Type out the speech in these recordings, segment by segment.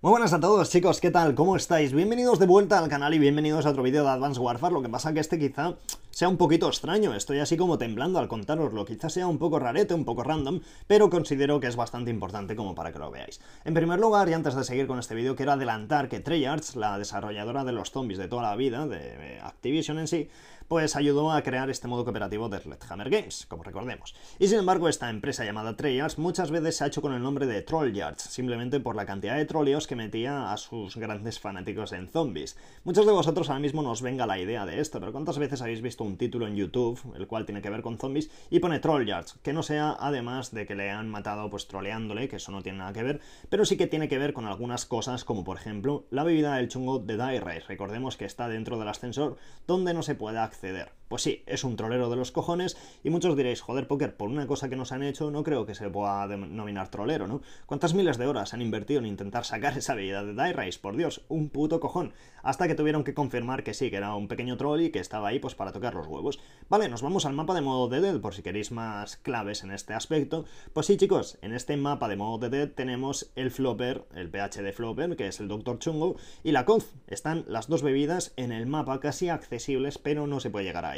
Muy buenas a todos chicos, ¿qué tal? ¿Cómo estáis? Bienvenidos de vuelta al canal y bienvenidos a otro vídeo de Advanced Warfare, lo que pasa que este quizá sea un poquito extraño, estoy así como temblando al contaroslo quizá sea un poco rarete, un poco random, pero considero que es bastante importante como para que lo veáis. En primer lugar, y antes de seguir con este vídeo, quiero adelantar que Treyarch, la desarrolladora de los zombies de toda la vida, de eh, Activision en sí, pues ayudó a crear este modo cooperativo de Red Games, como recordemos. Y sin embargo, esta empresa llamada Treyarch muchas veces se ha hecho con el nombre de Trollyards, simplemente por la cantidad de troleos que metía a sus grandes fanáticos en zombies. Muchos de vosotros ahora mismo nos venga la idea de esto, pero ¿cuántas veces habéis visto un título en YouTube, el cual tiene que ver con zombies, y pone Troll Yards, Que no sea, además de que le han matado pues troleándole, que eso no tiene nada que ver, pero sí que tiene que ver con algunas cosas, como por ejemplo la bebida del chungo de Dire. Recordemos que está dentro del ascensor, donde no se puede acceder. Pues sí, es un trolero de los cojones y muchos diréis, joder, Poker, por una cosa que nos han hecho no creo que se pueda denominar trolero, ¿no? ¿Cuántas miles de horas han invertido en intentar sacar esa habilidad de Die Por Dios, un puto cojón. Hasta que tuvieron que confirmar que sí, que era un pequeño troll y que estaba ahí pues para tocar los huevos. Vale, nos vamos al mapa de modo de Dead por si queréis más claves en este aspecto. Pues sí, chicos, en este mapa de modo de Dead tenemos el Flopper, el PH de Flopper, que es el Dr. Chungo, y la Conf. Están las dos bebidas en el mapa casi accesibles, pero no se puede llegar ahí.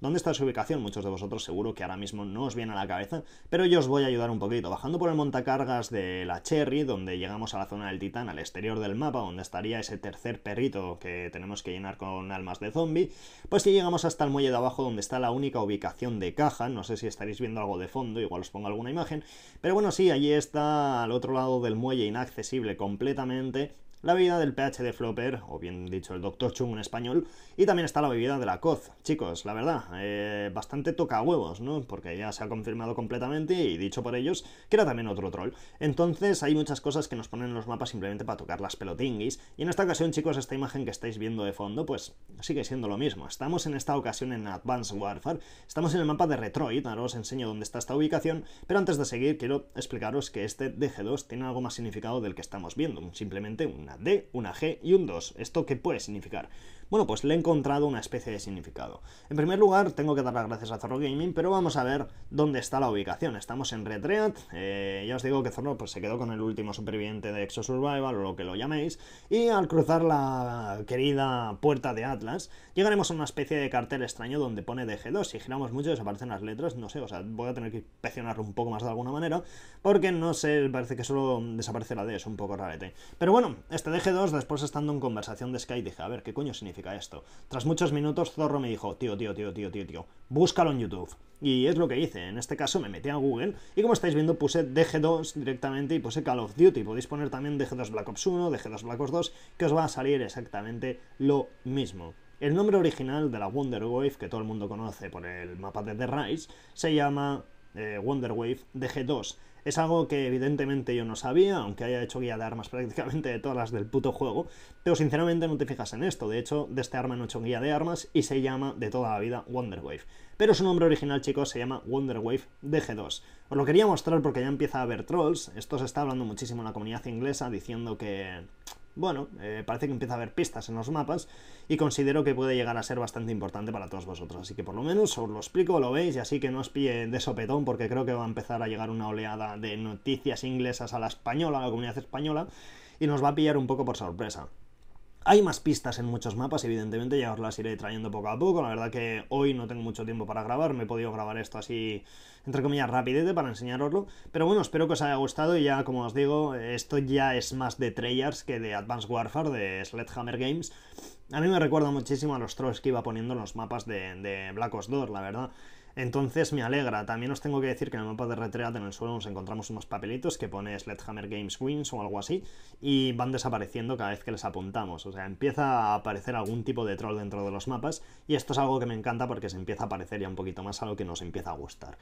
¿Dónde está su ubicación? Muchos de vosotros seguro que ahora mismo no os viene a la cabeza, pero yo os voy a ayudar un poquito. Bajando por el montacargas de la Cherry, donde llegamos a la zona del Titán, al exterior del mapa, donde estaría ese tercer perrito que tenemos que llenar con almas de zombie, pues si llegamos hasta el muelle de abajo, donde está la única ubicación de caja, no sé si estaréis viendo algo de fondo, igual os pongo alguna imagen, pero bueno, sí, allí está al otro lado del muelle inaccesible completamente, la bebida del de Flopper, o bien dicho el Dr. Chung, en español, y también está la bebida de la COZ. Chicos, la verdad, eh, bastante toca huevos, ¿no? Porque ya se ha confirmado completamente y dicho por ellos que era también otro troll. Entonces, hay muchas cosas que nos ponen en los mapas simplemente para tocar las pelotinguis, y en esta ocasión, chicos, esta imagen que estáis viendo de fondo, pues sigue siendo lo mismo. Estamos en esta ocasión en Advanced Warfare, estamos en el mapa de Retroid, ahora os enseño dónde está esta ubicación, pero antes de seguir quiero explicaros que este DG2 tiene algo más significado del que estamos viendo, simplemente un D, una G y un 2. ¿Esto qué puede significar? Bueno, pues le he encontrado una especie de significado. En primer lugar, tengo que dar las gracias a Zorro Gaming, pero vamos a ver dónde está la ubicación. Estamos en Red eh, ya os digo que Zorro pues, se quedó con el último superviviente de Exo Survival, o lo que lo llaméis, y al cruzar la querida puerta de Atlas, llegaremos a una especie de cartel extraño donde pone DG2. Si giramos mucho desaparecen las letras, no sé, o sea, voy a tener que inspeccionarlo un poco más de alguna manera, porque no sé, parece que solo desaparece la D, es un poco rarete. Pero bueno, este DG2 después estando en conversación de Sky dije, a ver, ¿qué coño significa esto? Tras muchos minutos Zorro me dijo, tío, tío, tío, tío, tío, tío, búscalo en YouTube. Y es lo que hice, en este caso me metí a Google y como estáis viendo puse DG2 directamente y puse Call of Duty. Podéis poner también DG2 Black Ops 1, DG2 Black Ops 2, que os va a salir exactamente lo mismo. El nombre original de la Wonder Wave, que todo el mundo conoce por el mapa de The Rise, se llama Wonder Wave de 2 Es algo que evidentemente yo no sabía, aunque haya hecho guía de armas prácticamente de todas las del puto juego, pero sinceramente no te fijas en esto, de hecho de este arma no he hecho guía de armas y se llama de toda la vida Wonder Wave. Pero su nombre original chicos se llama Wonder Wave dg 2 Os lo quería mostrar porque ya empieza a haber trolls, esto se está hablando muchísimo en la comunidad inglesa diciendo que bueno, eh, parece que empieza a haber pistas en los mapas y considero que puede llegar a ser bastante importante para todos vosotros. Así que por lo menos os lo explico, lo veis y así que no os pille de sopetón porque creo que va a empezar a llegar una oleada de noticias inglesas a la española, a la comunidad española y nos va a pillar un poco por sorpresa. Hay más pistas en muchos mapas, evidentemente, ya os las iré trayendo poco a poco. La verdad que hoy no tengo mucho tiempo para grabar, me he podido grabar esto así, entre comillas, rapidete para enseñaroslo. Pero bueno, espero que os haya gustado y ya, como os digo, esto ya es más de trailers que de Advanced Warfare, de Sledgehammer Games. A mí me recuerda muchísimo a los trolls que iba poniendo en los mapas de, de Black Ops 2, la verdad. Entonces me alegra. También os tengo que decir que en el mapa de Retreat en el suelo nos encontramos unos papelitos que pone Sledgehammer Games Wins o algo así y van desapareciendo cada vez que les apuntamos. O sea, empieza a aparecer algún tipo de troll dentro de los mapas y esto es algo que me encanta porque se empieza a aparecer ya un poquito más algo que nos empieza a gustar.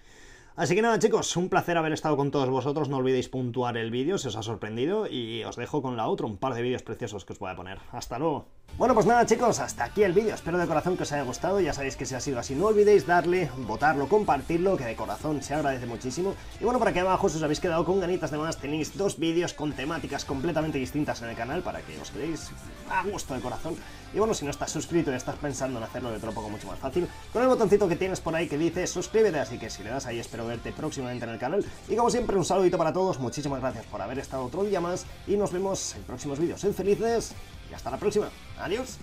Así que nada chicos, un placer haber estado con todos vosotros, no olvidéis puntuar el vídeo si os ha sorprendido y os dejo con la otra, un par de vídeos preciosos que os voy a poner. ¡Hasta luego! Bueno pues nada chicos, hasta aquí el vídeo, espero de corazón que os haya gustado, ya sabéis que si ha sido así no olvidéis darle, votarlo, compartirlo, que de corazón se agradece muchísimo. Y bueno, para aquí abajo si os habéis quedado con ganitas de más tenéis dos vídeos con temáticas completamente distintas en el canal para que os quedéis a gusto de corazón. Y bueno, si no estás suscrito y estás pensando en hacerlo de otro poco mucho más fácil, con el botoncito que tienes por ahí que dice suscríbete, así que si le das ahí espero verte próximamente en el canal. Y como siempre, un saludito para todos, muchísimas gracias por haber estado otro día más y nos vemos en próximos vídeos. soy felices y hasta la próxima. Adiós.